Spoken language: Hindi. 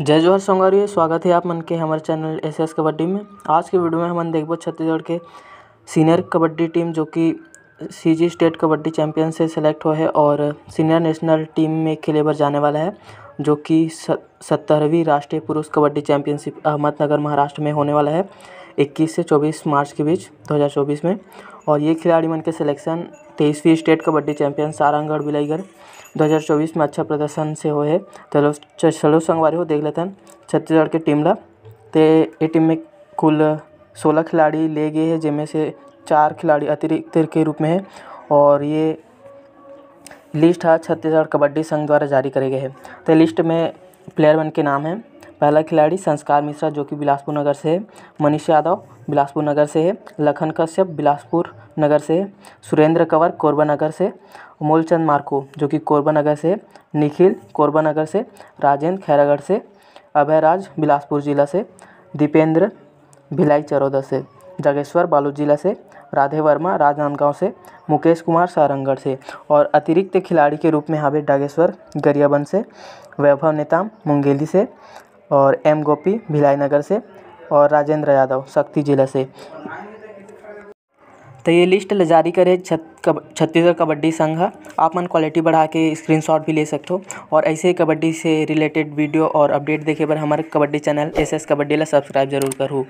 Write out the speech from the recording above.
जय जोहर संगवारी स्वागत है आप मन के हमारे चैनल एस एस कबड्डी में आज के वीडियो में हम देखबो छत्तीसगढ़ के सीनियर कबड्डी टीम जो कि C G state kabaddi champion से सेलेक्ट हुआ है और सीनियर नेशनल टीम में खेले पर जाने वाला है जो कि सत्तरवीं राष्ट्रीय पुरुष कबड्डी चैंपियनशिप अहमदनगर महाराष्ट्र में होने वाला है इक्कीस से चौबीस मार्च के बीच 2024 में और ये खिलाड़ी मन के सिलेक्शन तेईसवीं स्टेट कबड्डी चैंपियन सारंगढ़ बिलाईगढ़ 2024 में अच्छा प्रदर्शन से हुए है चलो चलो संगवारी हो देख लेते हैं छत्तीसगढ़ के टीम ला ते ये टीम में कुल सोलह खिलाड़ी ले गए है जिनमें से चार खिलाड़ी अतिरिक्त के रूप में है और ये लिस्ट है छत्तीसगढ़ कबड्डी संघ द्वारा जारी करे गए है तो लिस्ट में प्लेयर वन के नाम है पहला खिलाड़ी संस्कार मिश्रा जो कि बिलासपुर नगर से है मनीष यादव बिलासपुर नगर से है लखन कश्यप बिलासपुर नगर से है सुरेंद्र कंवर कोरबा नगर से मूलचंद मार्को जो कि कोरबा नगर से निखिल कोरबा नगर से राजेंद्र खैरागढ़ से अभयराज बिलासपुर जिला से दीपेंद्र भिलाई चरौदा से जागेश्वर बालू जिला से राधे वर्मा राजनांदगांव से मुकेश कुमार सारंगढ़ से और अतिरिक्त खिलाड़ी के रूप में यहाँ डागेश्वर गरियाबंद से वैभव नेताम मुंगेली से और एम गोपी भिलाई नगर से और राजेंद्र यादव शक्ति ज़िला से तो ये लिस्ट जारी करे छत्तीसगढ़ कबड्डी संघ आप मन क्वालिटी बढ़ा के स्क्रीनशॉट भी ले सकते हो और ऐसे ही कबड्डी से रिलेटेड वीडियो और अपडेट देखे पर हमारे kabaddi channel S S kabaddi ला सब्सक्राइब जरूर करूँ